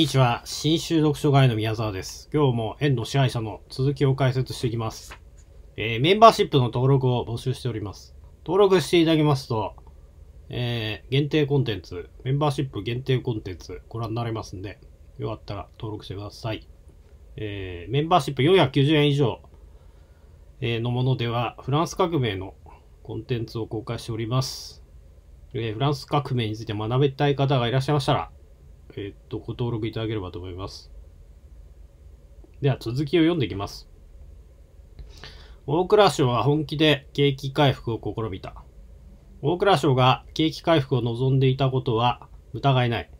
にちは。新州読書会の宮沢です。今日も園の支配者の続きを解説していきます、えー、メンバーシップの登録を募集しております。登録していただきますと、えー、限定コンテンツ、メンバーシップ限定コンテンツご覧になれますんで、よかったら登録してください。えー、メンバーシップ490円以上のものでは、フランス革命のコンテンツを公開しております。えフランス革命について学びたい方がいらっしゃいましたら、えっと、ご登録いただければと思います。では、続きを読んでいきます。大蔵省は本気で景気回復を試みた。大蔵省が景気回復を望んでいたことは疑いない。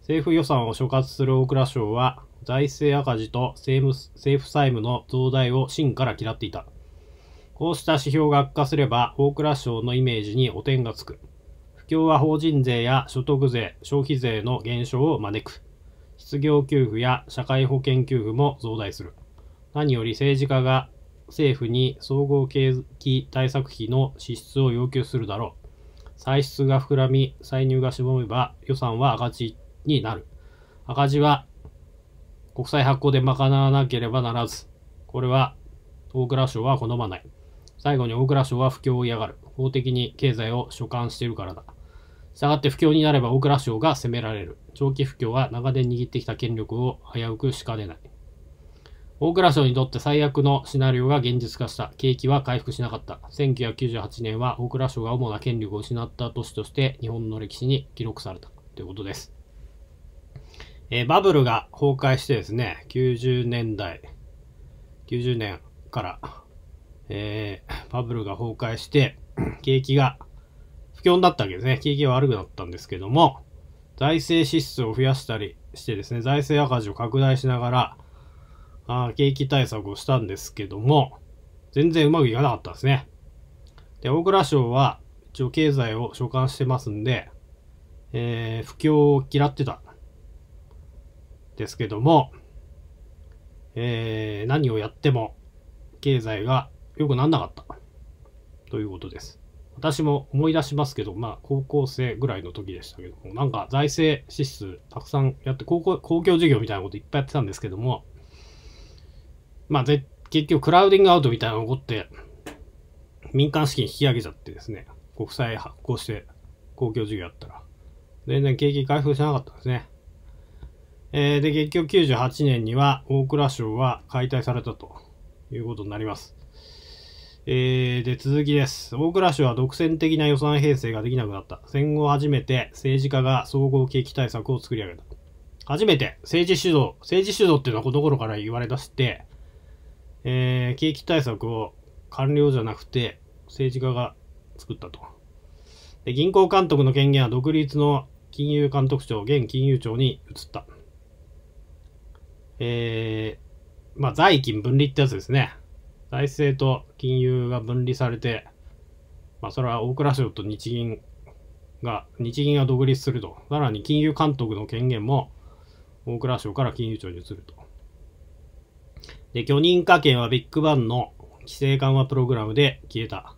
政府予算を所轄する大蔵省は、財政赤字と政務政府債務の増大を真から嫌っていた。こうした指標が悪化すれば、大蔵省のイメージに汚点がつく。況は法人税や所得税、消費税の減少を招く。失業給付や社会保険給付も増大する。何より政治家が政府に総合景気対策費の支出を要求するだろう。歳出が膨らみ、歳入がしぼめば予算は赤字になる。赤字は国債発行で賄わなければならず、これは大蔵省は好まない。最後に大蔵省は不況を嫌がる。法的に経済を所管しているからだ。従って不況になれば大蔵省が攻められる。長期不況は長年握ってきた権力を危うくしかねない。大蔵省にとって最悪のシナリオが現実化した。景気は回復しなかった。1998年は大蔵省が主な権力を失った年として日本の歴史に記録されたということです。えー、バブルが崩壊してですね、90年代、90年から、えー、バブルが崩壊して、景気が況になったわけですね。景気が悪くなったんですけども、財政支出を増やしたりしてですね、財政赤字を拡大しながら、あ景気対策をしたんですけども、全然うまくいかなかったですね。で、大蔵省は一応経済を所管してますんで、えー、不況を嫌ってた。ですけども、えー、何をやっても経済が良くならなかった。ということです。私も思い出しますけど、まあ、高校生ぐらいの時でしたけども、なんか財政支出たくさんやって、高校公共事業みたいなこといっぱいやってたんですけども、まあ、結局、クラウディングアウトみたいなのが起こって、民間資金引き上げちゃってですね、国債発行して公共事業やったら、全然景気回復しなかったんですね。えー、で、結局98年には大蔵省は解体されたということになります。えー、で、続きです。大倉氏は独占的な予算編成ができなくなった。戦後初めて政治家が総合景気対策を作り上げた。初めて政治主導、政治主導っていうのはこの頃から言われ出して、えー、景気対策を官僚じゃなくて政治家が作ったと。で、銀行監督の権限は独立の金融監督庁、現金融庁に移った。えー、まあ、財金分離ってやつですね。財政と金融が分離されて、まあ、それは大蔵省と日銀が、日銀が独立すると。さらに金融監督の権限も大蔵省から金融庁に移ると。で、許認可権はビッグバンの規制緩和プログラムで消えた。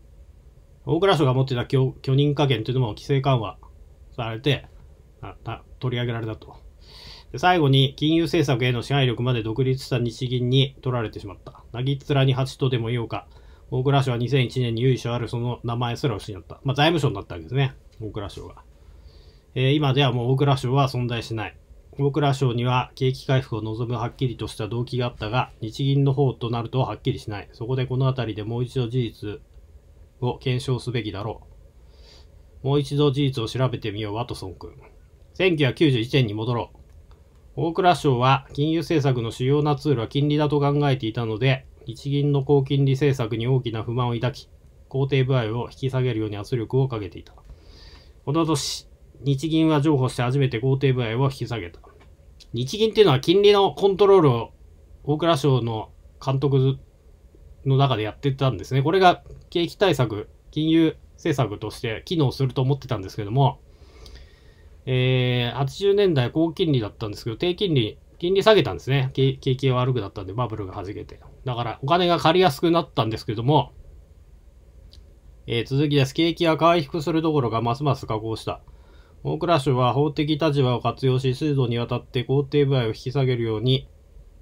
大蔵省が持ってた許認可権というのも規制緩和されて、取り上げられたと。で最後に、金融政策への支配力まで独立した日銀に取られてしまった。なぎっ面に蜂とでも言おうか。大蔵省は2001年に由緒あるその名前すら失った。まあ、財務省になったわけですね。大蔵省が。えー、今ではもう大蔵省は存在しない。大蔵省には景気回復を望むはっきりとした動機があったが、日銀の方となるとはっきりしない。そこでこの辺りでもう一度事実を検証すべきだろう。もう一度事実を調べてみよう、ワトソン君。1991年に戻ろう。大蔵省は金融政策の主要なツールは金利だと考えていたので、日銀の高金利政策に大きな不満を抱き、肯定部合を引き下げるように圧力をかけていた。この年、日銀は譲歩して初めて肯定部合を引き下げた。日銀っていうのは金利のコントロールを大蔵省の監督の中でやってたんですね。これが景気対策、金融政策として機能すると思ってたんですけども、えー、80年代高金利だったんですけど、低金利、金利下げたんですね。景気が悪くなったんで、バブルが弾けて。だから、お金が借りやすくなったんですけども、えー、続きです。景気は回復するどころがますます下降した。大蔵省は法的立場を活用し、数度にわたって肯定部合を引き下げるように、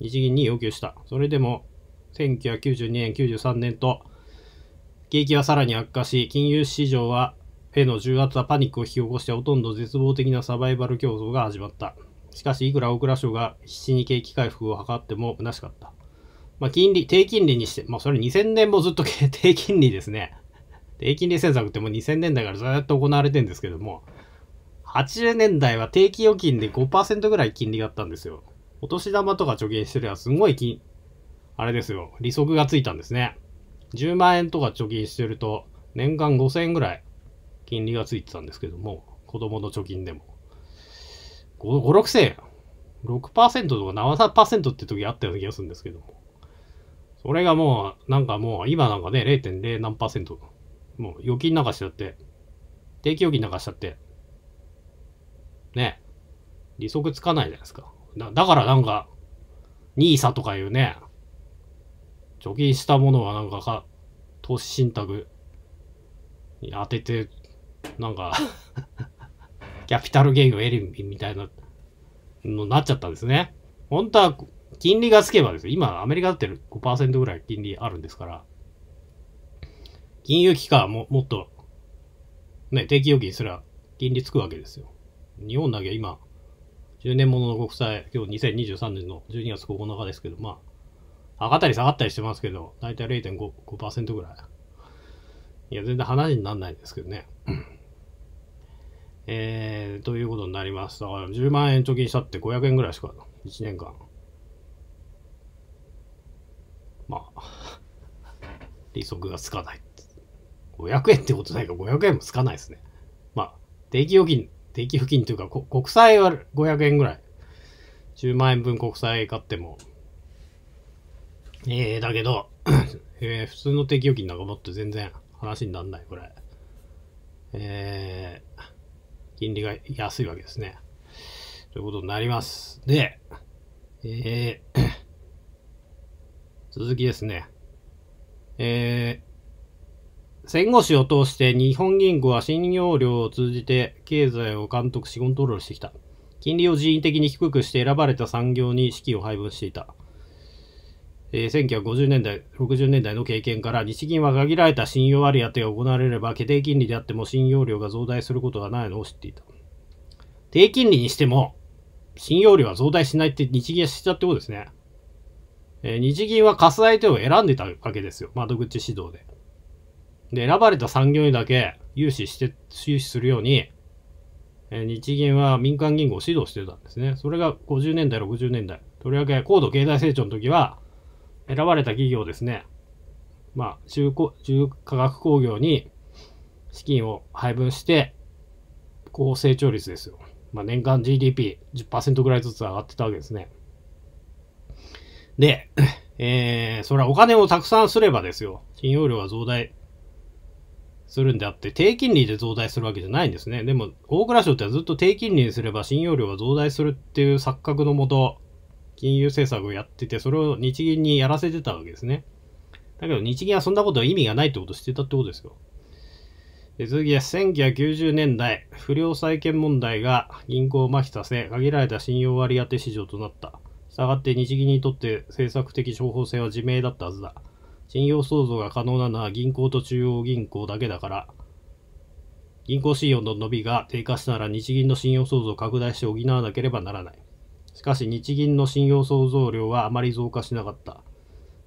日銀に要求した。それでも、1992年、93年と、景気はさらに悪化し、金融市場はペの重圧はパニックを引き起こしてほとんど絶望的なサバイバル競争が始まった。しかし、いくら大倉省が必死に景気回復を図っても虚しかった。まあ、金利、低金利にして、まあ、それ2000年もずっと 低金利ですね。低金利政策ってもう2000年代からずっと行われてるんですけども、80年代は定期預金で5%ぐらい金利があったんですよ。お年玉とか貯金してるやすごい金、あれですよ、利息がついたんですね。10万円とか貯金してると、年間5000円ぐらい金利がついてたんですけども、子供の貯金でも。5、6000円。6%とか7%って時あったような気がするんですけども。それがもう、なんかもう、今なんかね、0.0何もう預金なんかしちゃって、定期預金なんかしちゃって、ね、利息つかないじゃないですか。だだからなんか、NISA とかいうね、貯金したものはなんかか、投資信託に当ててなんかキャピタルゲインをリるみたいなのになっちゃったんですね。本当は金利がつけばですよ。今、アメリカだって5%ぐらい金利あるんですから、金融機関はももっと、ね、定期預金すら金利つくわけですよ。日本だけ今、10年ものの国債、今日2023年の12月9日ですけど、まあ、上がったり下がったりしてますけど、だいたい0.5%ぐらい。いや、全然話にならないんですけどね。えー、ということになります。だから10万円貯金したって500円ぐらいしか、1年間。まあ、利息がつかない。500円ってことないか、500円もつかないですね。まあ、定期預金、定期付近というか、国債は500円ぐらい。10万円分国債買っても。ええー、だけど、えー、普通の定期預金なんかもっと全然話にならないこらい。えー、金利が安いわけですね。ということになります。で、えー、続きですね。えー、戦後史を通して日本銀行は信用量を通じて経済を監督しコントロールしてきた。金利を人為的に低くして選ばれた産業に資金を配分していた。えー、1950年代、60年代の経験から日銀は限られた信用割り当てが行われれば、決定金利であっても信用量が増大することがないのを知っていた。低金利にしても、信用量は増大しないって日銀は知ったってことですね。えー、日銀は貸す相手を選んでたわけですよ。窓口指導で。で、選ばれた産業にだけ融資して、融資するように、えー、日銀は民間銀行を指導してたんですね。それが50年代、60年代。とりわけ高度経済成長の時は、選ばれた企業ですね、まあ、中古、中化学工業に資金を配分して、高成長率ですよ。まあ、年間 GDP10% ぐらいずつ上がってたわけですね。で、えー、それはお金をたくさんすればですよ。信用料は増大するんであって、低金利で増大するわけじゃないんですね。でも、大蔵省ってずっと低金利にすれば信用料が増大するっていう錯覚のもと、金融政策をやってて、それを日銀にやらせてたわけですね。だけど日銀はそんなことは意味がないってことしてたってことですよ。で次は1990年代、不良債権問題が銀行を麻痺させ、限られた信用割当市場となった。したがって日銀にとって政策的処方箋は自明だったはずだ。信用創造が可能なのは銀行と中央銀行だけだから、銀行信用の伸びが低下したなら日銀の信用創造を拡大して補わなければならない。しかし日銀の信用創造量はあまり増加しなかった。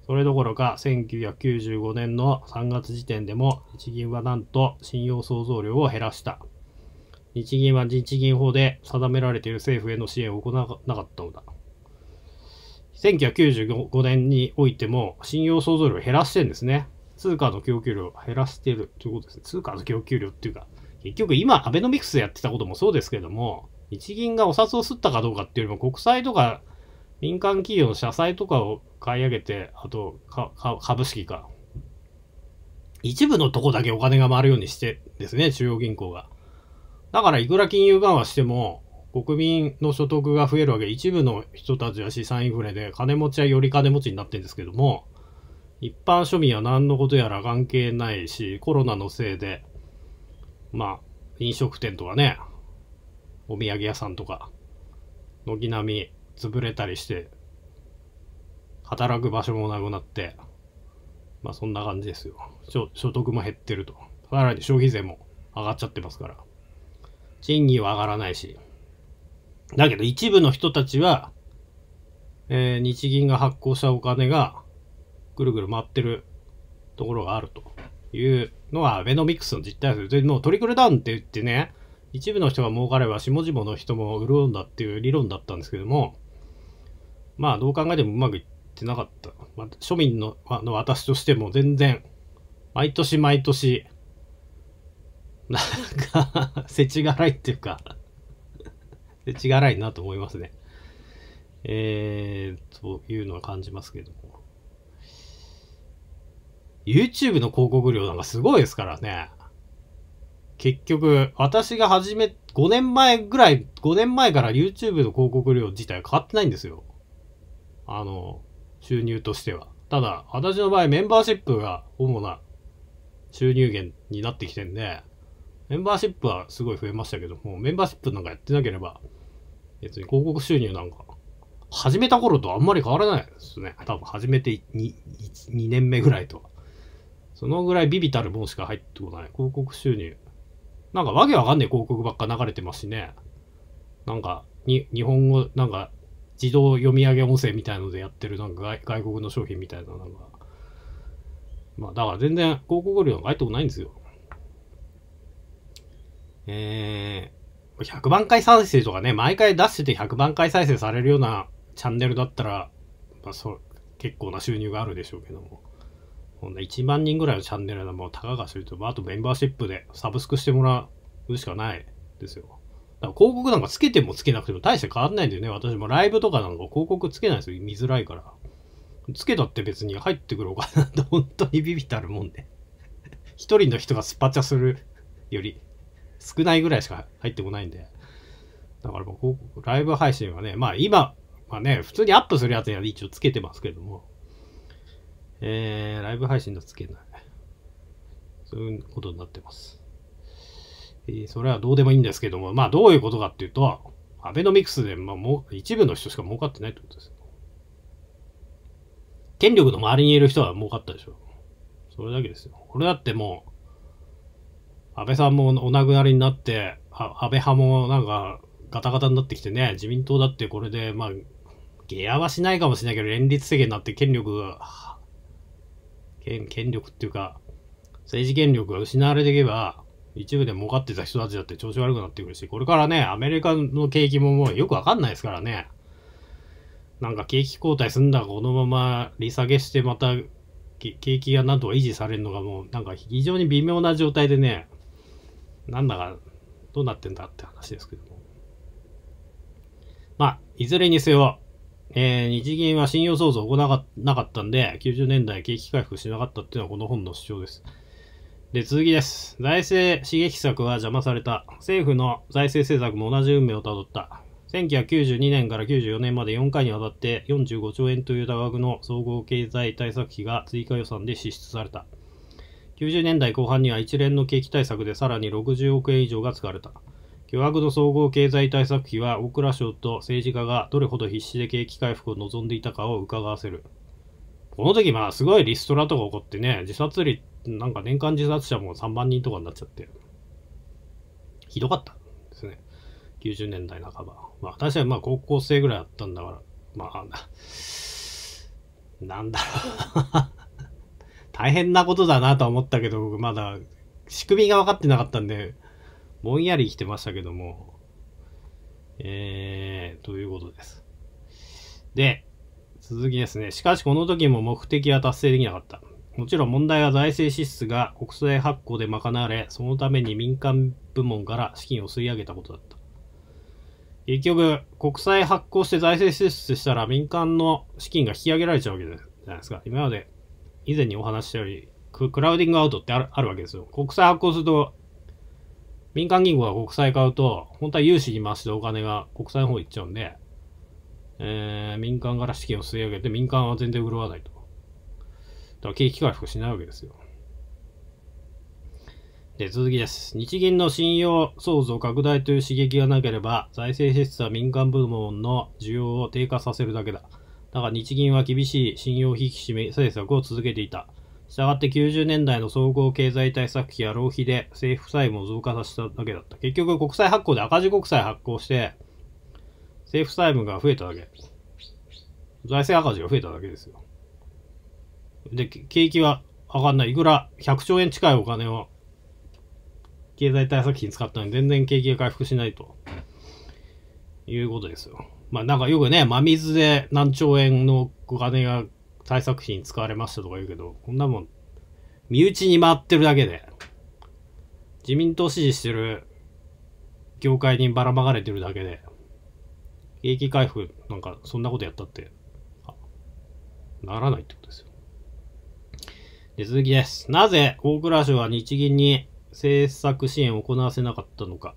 それどころか1995年の3月時点でも日銀はなんと信用創造量を減らした。日銀は日銀法で定められている政府への支援を行わなかったのだ。1995年においても信用創造量を減らしてるんですね。通貨の供給量を減らしてるということですね。通貨の供給量っていうか、結局今アベノミクスやってたこともそうですけども、日銀がお札を刷ったかどうかっていうよりも、国債とか民間企業の社債とかを買い上げて、あと株式か。一部のとこだけお金が回るようにしてですね、中央銀行が。だからいくら金融緩和しても、国民の所得が増えるわけで、一部の人たちは資産インフレで、金持ちはより金持ちになってるんですけども、一般庶民は何のことやら関係ないし、コロナのせいで、まあ、飲食店とかね、お土産屋さんとか、軒並み潰れたりして、働く場所もなくなって、まあそんな感じですよ。所得も減ってると。さらに消費税も上がっちゃってますから。賃金は上がらないし。だけど一部の人たちは、えー、日銀が発行したお金がぐるぐる回ってるところがあるというのはアベノミクスの実態です。で、もうトリクルダウンって言ってね、一部の人が儲かれば下々の人も潤うんだっていう理論だったんですけども、まあどう考えてもうまくいってなかった。まあ、庶民のの私としても全然、毎年毎年、なんか 世知辛いっていうか世知辛いなと思いますね。えー、というのは感じますけども。YouTube の広告量なんかすごいですからね。結局、私が始め、5年前ぐらい、5年前から YouTube の広告料自体は変わってないんですよ。あの、収入としては。ただ、私の場合メンバーシップが主な収入源になってきてんで、メンバーシップはすごい増えましたけども、メンバーシップなんかやってなければ、別に広告収入なんか、始めた頃とあんまり変わらないですね。多分始めて 2, 2年目ぐらいとは。そのぐらいビビたるもんしか入ってこない。広告収入。なんかわけわかんない広告ばっか流れてますしね。なんか、に、日本語、なんか、自動読み上げ音声みたいのでやってる、なんか外国の商品みたいな、なんか。まあ、だから全然広告料入ってこないんですよ。えー、100万回再生とかね、毎回出してて100万回再生されるようなチャンネルだったら、まあ、そう、結構な収入があるでしょうけども。こんな1万人ぐらいのチャンネルはもうたかが知ると、あとメンバーシップでサブスクしてもらうしかないですよ。だから広告なんかつけてもつけなくても大して変わんないんだよね。私もライブとかなんか広告つけないですよ。見づらいから。つけたって別に入ってくるお金なんて本当にビビたるもんで、一人の人がスパチャするより少ないぐらいしか入ってこないんで。だからもうライブ配信はね、まあ今、まあね、普通にアップするやつには一応つけてますけども、えー、ライブ配信のつけない。そういうことになってます。えー、それはどうでもいいんですけども、まあどういうことかっていうと、アベノミクスで、まあ、もう一部の人しか儲かってないってことです。権力の周りにいる人は儲かったでしょ。それだけですよ。これだってもう、安倍さんもお亡くなりになって、安倍派もなんかガタガタになってきてね、自民党だってこれで、まあ、下野はしないかもしれないけど、連立政権になって権力が権権力っていうか、政治権力が失われていけば、一部で儲かってた人たちだって調子悪くなってくるし、これからね、アメリカの景気ももうよくわかんないですからね。なんか景気後退すんだが、このまま利下げしてまた景気がなんとか維持されるのがもう、なんか非常に微妙な状態でね、なんだかどうなってんだって話ですけども。まあ、いずれにせよ、えー、日銀は信用創造を行わなかったんで、90年代景気回復しなかったっていうのはこの本の主張です。で、続きです。財政刺激策は邪魔された。政府の財政政策も同じ運命をたどった。1992年から94年まで4回にわたって45兆円という多額の総合経済対策費が追加予算で支出された。90年代後半には一連の景気対策でさらに60億円以上が使われた。巨額の総合経済対策費は大蔵省と政治家がどれほど必死で景気回復を望んでいたかを伺わせる。この時まあすごいリストラとか起こってね、自殺率、なんか年間自殺者も3万人とかになっちゃって、ひどかったですね。90年代半ば。まあ私はまあ高校生ぐらいだったんだから、まあ、なんだろう 大変なことだなと思ったけど、僕まだ仕組みが分かってなかったんで、ぼんやり生きてましたけども、えー、ということです。で、続きですね。しかしこの時も目的は達成できなかった。もちろん問題は財政支出が国債発行で賄われ、そのために民間部門から資金を吸い上げたことだった。結局、国債発行して財政支出したら民間の資金が引き上げられちゃうわけじゃないですか。今まで、以前にお話したように、クラウディングアウトってあるわけですよ。国債発行すると民間銀行が国債買うと、本当は融資に回してお金が国債の方行っちゃうんで、えー、民間から資金を吸い上げて、民間は全然潤わないと。だから景気回復しないわけですよ。で、続きです。日銀の信用創造拡大という刺激がなければ、財政支出は民間部門の需要を低下させるだけだ。だが日銀は厳しい信用引き締め政策を続けていた。したがって90年代の総合経済対策費や浪費で政府債務を増加させただけだった。結局国債発行で赤字国債発行して、政府債務が増えただけ。財政赤字が増えただけですよ。で、景気は上がんない。いくら100兆円近いお金を経済対策費に使ったのに全然景気が回復しないということですよ。まあなんかよくね、真水で何兆円のお金が対策費に使われましたとか言うけど、こんなもん、身内に回ってるだけで、自民党支持してる業界にばらまかれてるだけで、景気回復なんかそんなことやったって、ならないってことですよ。で、続きです。なぜ大蔵省は日銀に政策支援を行わせなかったのか。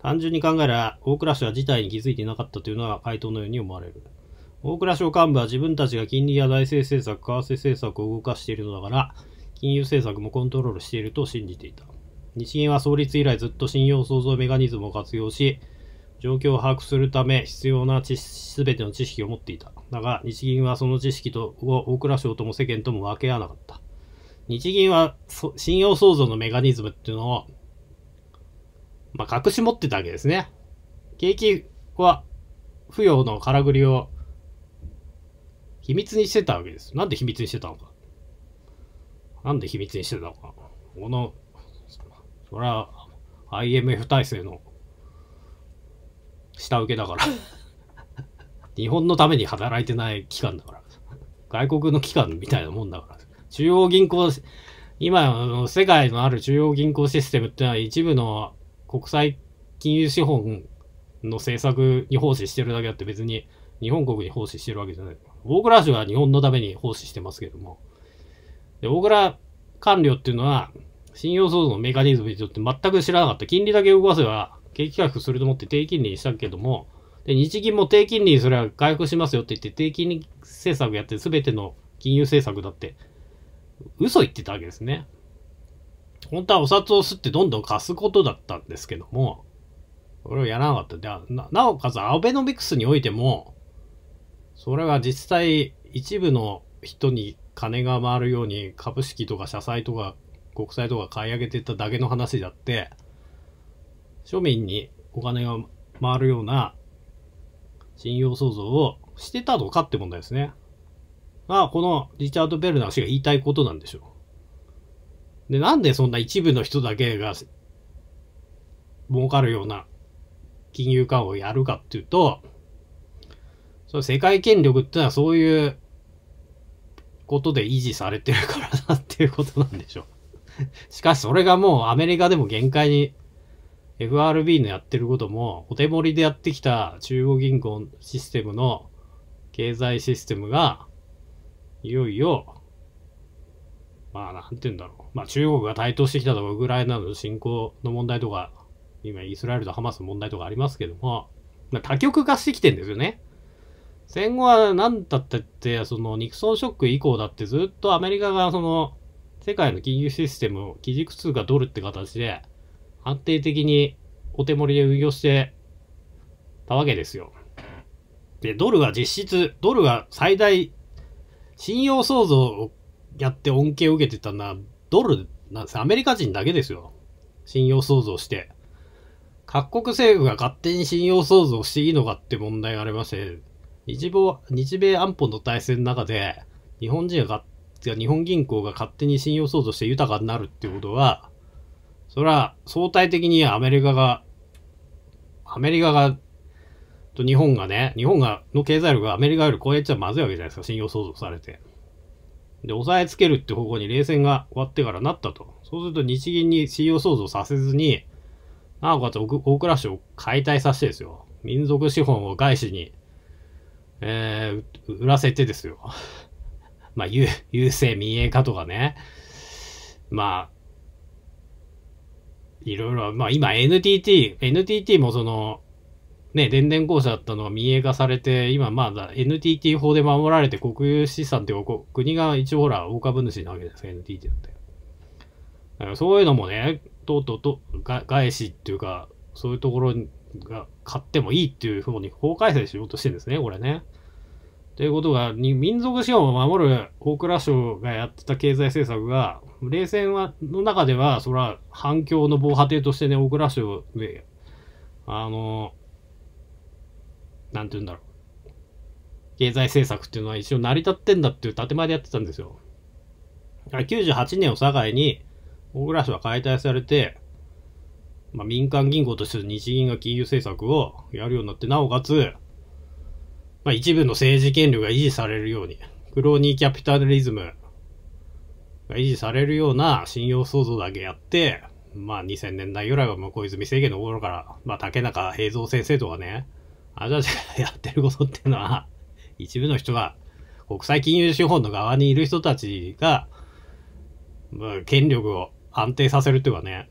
単純に考えれば、大蔵省は事態に気づいていなかったというのは回答のように思われる。大蔵省幹部は自分たちが金利や財政政策、為替政策を動かしているのだから、金融政策もコントロールしていると信じていた。日銀は創立以来ずっと信用創造メカニズムを活用し、状況を把握するため必要なすべての知識を持っていた。だが、日銀はその知識と大蔵省とも世間とも分け合わなかった。日銀は信用創造のメカニズムっていうのを、まあ、隠し持ってたわけですね。景気は、不要の空振りを秘密にしてたわけです。なんで秘密にしてたのか。なんで秘密にしてたのか。この、それは IMF 体制の下請けだから 日本のために働いてない機関だから。外国の機関みたいなもんだから。中央銀行、今、世界のある中央銀行システムってのは一部の国際金融資本の政策に奉仕してるだけあって別に日本国に奉仕してるわけじゃない。大蔵省は日本のために奉仕してますけども、で大蔵官僚っていうのは、信用創造のメカニズムにとって全く知らなかった。金利だけ動かせば、景気回復すると思って低金利にしたけども、で日銀も低金利にそれは回復しますよって言って、低金利政策やって、すべての金融政策だって、嘘言ってたわけですね。本当はお札を吸ってどんどん貸すことだったんですけども、これをやらなかった。ななおかつ、アベノミクスにおいても、それは実際一部の人に金が回るように株式とか社債とか国債とか買い上げていっただけの話だって、庶民にお金が回るような信用創造をしてたのかって問題ですね。あ、このリチャード・ベルナー氏が言いたいことなんでしょう。で、なんでそんな一部の人だけが儲かるような金融緩和をやるかっていうと、その世界権力ってのはそういうことで維持されてるからだっていうことなんでしょうしかしそれがもうアメリカでも限界に FRB のやってることも、お手盛りでやってきた中央銀行システムの経済システムが、いよいよ、まあなんて言うんだろう。まあ中国が台頭してきたとか、ウクライナの侵攻の問題とか、今イスラエルとハマスの問題とかありますけども、まあ多極化してきてんですよね。戦後は何だったって、そのニクソンショック以降だってずっとアメリカがその世界の金融システムを基軸通貨ドルって形で安定的にお手盛りで運用してたわけですよ。で、ドルが実質、ドルが最大、信用創造をやって恩恵を受けてたのはドルなんですアメリカ人だけですよ。信用創造して。各国政府が勝手に信用創造していいのかって問題がありまして、日米日米安保の体制の中で、日本人が、日本銀行が勝手に信用創造して豊かになるっていうことは、それは相対的にアメリカが、アメリカが、と日本がね、日本が、の経済力がアメリカより超えちゃまずいわけじゃないですか、信用創造されて。で、抑えつけるって方向に冷戦が終わってからなったと。そうすると日銀に信用創造させずに、なおかつ大蔵省を解体させてですよ。民族資本を外資にえー、売らせてですよ。まあ、郵政民営化とかね。まあ、いろいろ、まあ今 NTT、NTT もその、ね、電電公社だったのが民営化されて、今まだ NTT 法で守られて国有資産って国が一応ほら大株主なわけですよ、NTT だって。だからそういうのもね、とうとうと外資っていうか、そういうところが買ってもいいっていうふうに法改正しようとしてるんですね、これね。ということが、民族資本を守る大蔵省がやってた経済政策が、冷戦はの中では、それは反響の防波堤としてね、大蔵省で、あの、なんて言うんだろう。経済政策っていうのは一応成り立ってんだっていう建前でやってたんですよ。98年を境に、大蔵省は解体されて、まあ、民間銀行としての日銀が金融政策をやるようになって、なおかつ、まあ、一部の政治権力が維持されるように、クローニーキャピタリズムが維持されるような信用創造だけやって、まあ2000年代ぐらいはもう小泉政権の頃から、まあ竹中平蔵先生とかね、あじゃじゃやってることっていうのは、一部の人が、国際金融資本の側にいる人たちが、まあ、権力を安定させるっていうかね、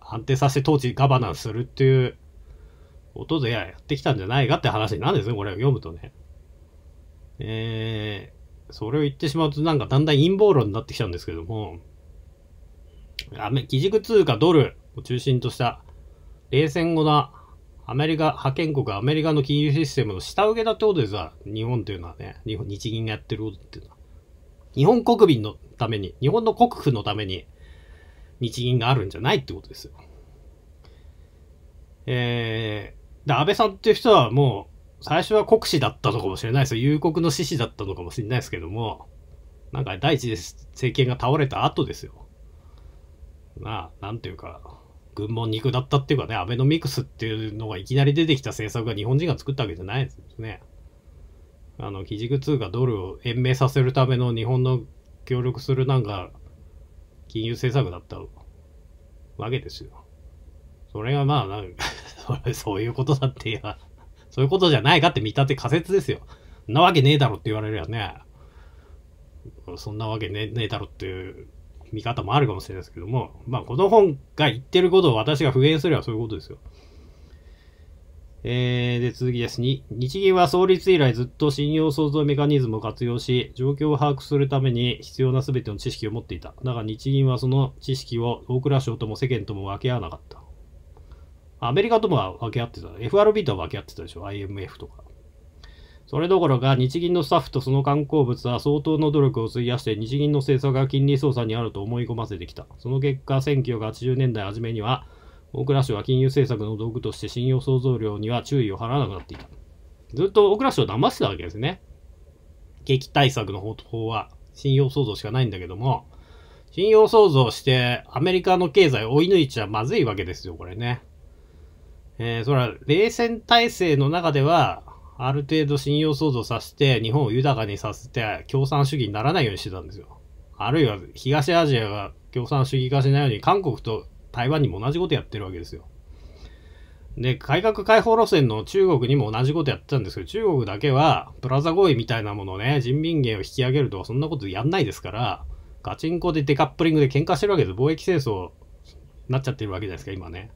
安定させて統治ガバナンスするっていう音でやってきたんじゃないかって話なんですね、これを読むとね。えー、それを言ってしまうとなんかだんだん陰謀論になってきちゃうんですけども、アメ、基軸通貨ドルを中心とした冷戦後のアメリカ、派遣国アメリカの金融システムの下請けだってことでわ。日本っていうのはね、日本、日銀がやってることっていうのは、日本国民のために、日本の国府のために、日銀があるんじゃないってことですよ。えー、で、安倍さんっていう人はもう、最初は国士だったのかもしれないですよ。有国の志士だったのかもしれないですけども、なんか第一次政権が倒れた後ですよ。まあ、なんていうか、軍門肉だったっていうかね、アベノミクスっていうのがいきなり出てきた政策が日本人が作ったわけじゃないんですね。あの、基軸通貨ドルを延命させるための日本の協力するなんか、金融政策だったわけですよ。それがまあ、なんか そういうことだって言えば、そういうことじゃないかって見立て仮説ですよ。そんなわけねえだろって言われるよね。そんなわけねねえだろっていう見方もあるかもしれないですけども、まあ、この本が言ってることを私が復元すればそういうことですよ。えー、で、続きですに。日銀は創立以来ずっと信用創造メカニズムを活用し、状況を把握するために必要な全ての知識を持っていた。だが日銀はその知識を大蔵省とも世間とも分け合わなかった。アメリカとも分け合ってた。FRB とは分け合ってたでしょ。IMF とか。それどころか日銀のスタッフとその観光物は相当の努力を費やして日銀の政策が金利操作にあると思い込ませてきた。その結果、1980年代初めには、大蔵省は金融政策の道具として信用創造量には注意を払わなくなっていた。ずっと大蔵省を騙してたわけですね。景気対策の方法は信用創造しかないんだけども、信用創造してアメリカの経済を追い抜いちゃまずいわけですよ、これね。えー、それは冷戦体制の中では、ある程度信用創造させて、日本を豊かにさせて、共産主義にならないようにしてたんですよ。あるいは、東アジアが共産主義化しないように、韓国と台湾にも同じことやってるわけですよ。で、改革開放路線の中国にも同じことやってたんですけど、中国だけは、プラザ合意みたいなものをね、人民元を引き上げるとか、そんなことやんないですから、ガチンコでデカップリングで喧嘩してるわけです。貿易戦争になっちゃってるわけじゃないですか、今ね。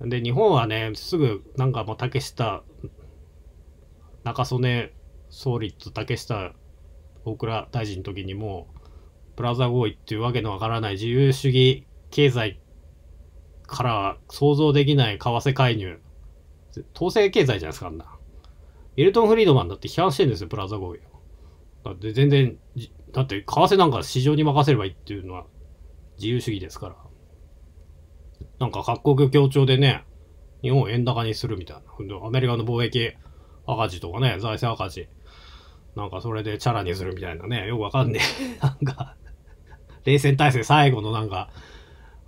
で、日本はね、すぐなんかもう竹下、中曽根総理と竹下大倉大臣の時にもブラザー合意っていうわけのわからない自由主義経済から想像できない為替介入統制経済じゃないですかあんなイルトン・フリードマンだって批判してるんですよブラザ合意だって全然だって為替なんか市場に任せればいいっていうのは自由主義ですからなんか各国協調でね、日本を円高にするみたいな。アメリカの貿易赤字とかね、財政赤字。なんかそれでチャラにするみたいなね、よくわかんねえ。なんか、冷戦体制最後のなんか、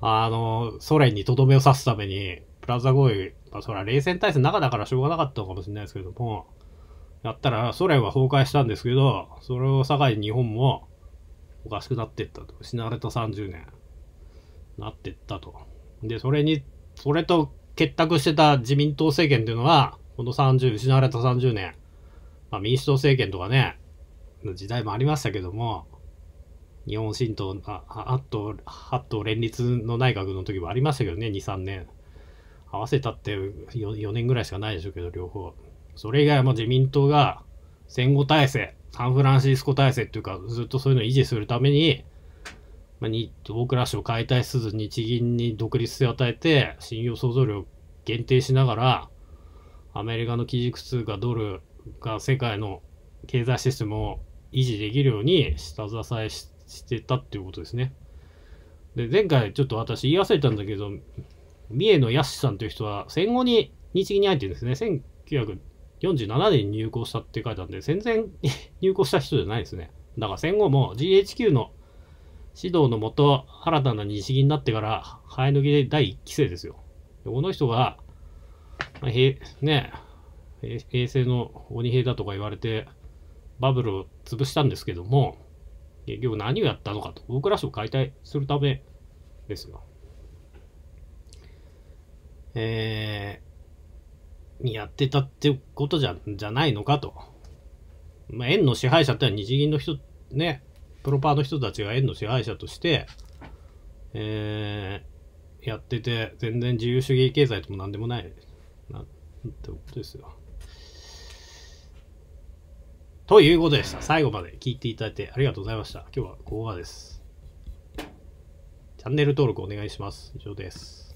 あの、ソ連にとどめを刺すために、プラザ合意、まあそら冷戦体制の中だからしょうがなかったのかもしれないですけども、やったらソ連は崩壊したんですけど、それを境に日本もおかしくなっていったと。失われた30年、なっていったと。で、それに、それと結託してた自民党政権というのは、この30、失われた30年、まあ、民主党政権とかね、の時代もありましたけども、日本新党、あ、あと、あと連立の内閣の時もありましたけどね、2、3年。合わせたって 4, 4年ぐらいしかないでしょうけど、両方。それ以外は自民党が戦後体制、サンフランシスコ体制っていうか、ずっとそういうのを維持するために、まあ、に大倉氏を解体せず日銀に独立性を与えて信用創造量を限定しながらアメリカの基軸通貨ドルが世界の経済システムを維持できるように下支えしてたっていうことですね。で、前回ちょっと私言い忘れたんだけど、三重のやしさんという人は戦後に日銀に入ってるんですね。1947年に入校したって書いてあるんで、戦前に入校した人じゃないですね。だから戦後も GHQ の指導のもと、新たな日銀になってから、生え抜きで第1期生ですよ。この人が、まあ、ね、平成の鬼兵だとか言われて、バブルを潰したんですけども、結局何をやったのかと、大蔵省解体するためですよ。えー、やってたってことじゃじゃないのかと。まあ、円の支配者ってのは日銀の人、ね、プロパーの人たちが円の支配者として、えー、やってて、全然自由主義経済とも何でもない、な、ってことですよ。ということでした。最後まで聞いていただいてありがとうございました。今日はここまでです。チャンネル登録お願いします。以上です。